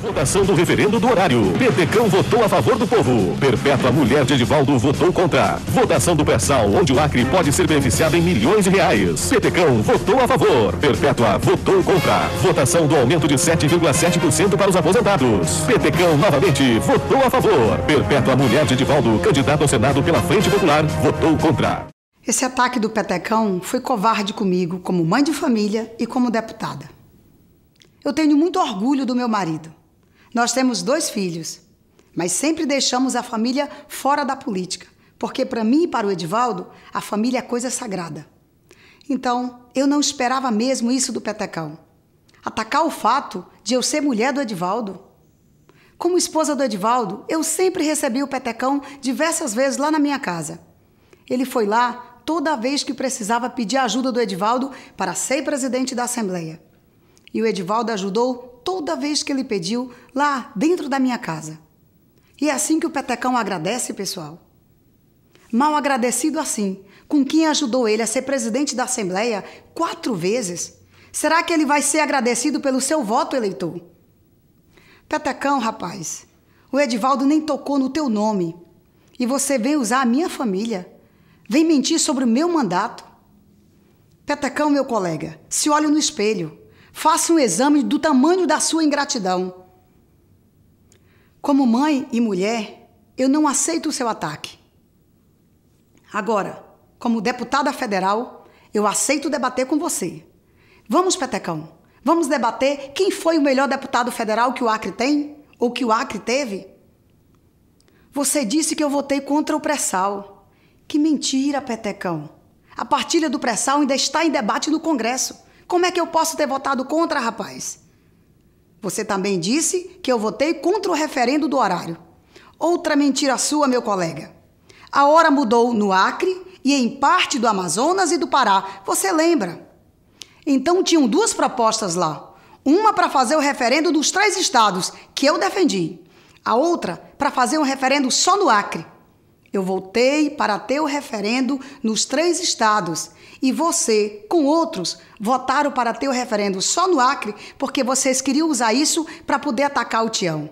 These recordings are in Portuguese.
Votação do referendo do horário. Petecão votou a favor do povo. Perpétua Mulher de Edivaldo votou contra. Votação do Persal, onde o Acre pode ser beneficiado em milhões de reais. Petecão votou a favor. Perpétua votou contra. Votação do aumento de 7,7% para os aposentados. Petecão novamente votou a favor. Perpétua Mulher de Edivaldo, candidato ao Senado pela Frente Popular, votou contra. Esse ataque do Petecão foi covarde comigo, como mãe de família e como deputada. Eu tenho muito orgulho do meu marido nós temos dois filhos, mas sempre deixamos a família fora da política, porque para mim e para o Edivaldo, a família é coisa sagrada. Então, eu não esperava mesmo isso do Petecão. Atacar o fato de eu ser mulher do Edivaldo. Como esposa do Edivaldo, eu sempre recebi o Petecão diversas vezes lá na minha casa. Ele foi lá toda vez que precisava pedir ajuda do Edivaldo para ser presidente da Assembleia. E o Edivaldo ajudou toda vez que ele pediu lá dentro da minha casa. E é assim que o Petecão agradece, pessoal. Mal agradecido assim, com quem ajudou ele a ser presidente da Assembleia quatro vezes, será que ele vai ser agradecido pelo seu voto, eleitor? Petecão, rapaz, o Edivaldo nem tocou no teu nome. E você vem usar a minha família. Vem mentir sobre o meu mandato. Petecão, meu colega, se olhe no espelho. Faça um exame do tamanho da sua ingratidão. Como mãe e mulher, eu não aceito o seu ataque. Agora, como deputada federal, eu aceito debater com você. Vamos, Petecão, vamos debater quem foi o melhor deputado federal que o Acre tem ou que o Acre teve? Você disse que eu votei contra o pré-sal. Que mentira, Petecão. A partilha do pré-sal ainda está em debate no Congresso. Como é que eu posso ter votado contra, rapaz? Você também disse que eu votei contra o referendo do horário. Outra mentira sua, meu colega. A hora mudou no Acre e em parte do Amazonas e do Pará. Você lembra? Então tinham duas propostas lá. Uma para fazer o referendo dos três estados, que eu defendi. A outra para fazer um referendo só no Acre. Eu votei para ter o referendo nos três estados e você, com outros, votaram para ter o referendo só no Acre porque vocês queriam usar isso para poder atacar o Tião.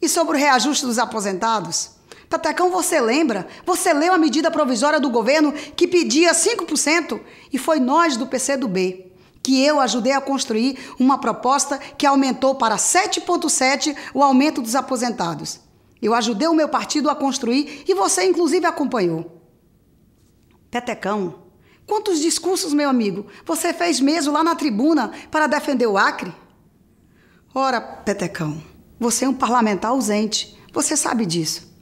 E sobre o reajuste dos aposentados? Tatecão, você lembra? Você leu a medida provisória do governo que pedia 5%? E foi nós do PCdoB que eu ajudei a construir uma proposta que aumentou para 7,7% o aumento dos aposentados. Eu ajudei o meu partido a construir e você, inclusive, acompanhou. Petecão, quantos discursos, meu amigo, você fez mesmo lá na tribuna para defender o Acre? Ora, Petecão, você é um parlamentar ausente. Você sabe disso.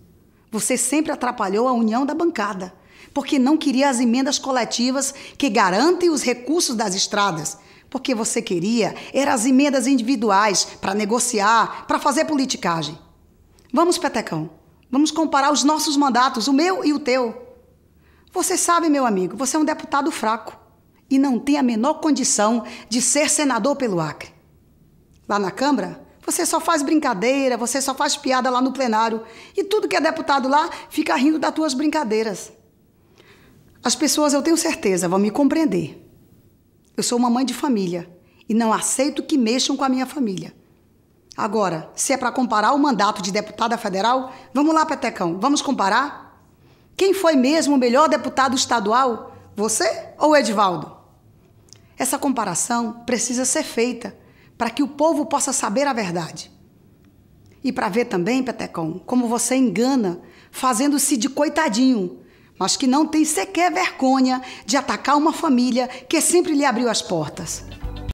Você sempre atrapalhou a união da bancada, porque não queria as emendas coletivas que garantem os recursos das estradas, porque você queria eram as emendas individuais para negociar, para fazer politicagem. Vamos, Petecão, vamos comparar os nossos mandatos, o meu e o teu. Você sabe, meu amigo, você é um deputado fraco e não tem a menor condição de ser senador pelo Acre. Lá na Câmara, você só faz brincadeira, você só faz piada lá no plenário e tudo que é deputado lá fica rindo das tuas brincadeiras. As pessoas, eu tenho certeza, vão me compreender. Eu sou uma mãe de família e não aceito que mexam com a minha família. Agora, se é para comparar o mandato de deputada federal, vamos lá, Petecão, vamos comparar? Quem foi mesmo o melhor deputado estadual? Você ou Edivaldo? Essa comparação precisa ser feita para que o povo possa saber a verdade. E para ver também, Petecão, como você engana, fazendo-se de coitadinho, mas que não tem sequer vergonha de atacar uma família que sempre lhe abriu as portas.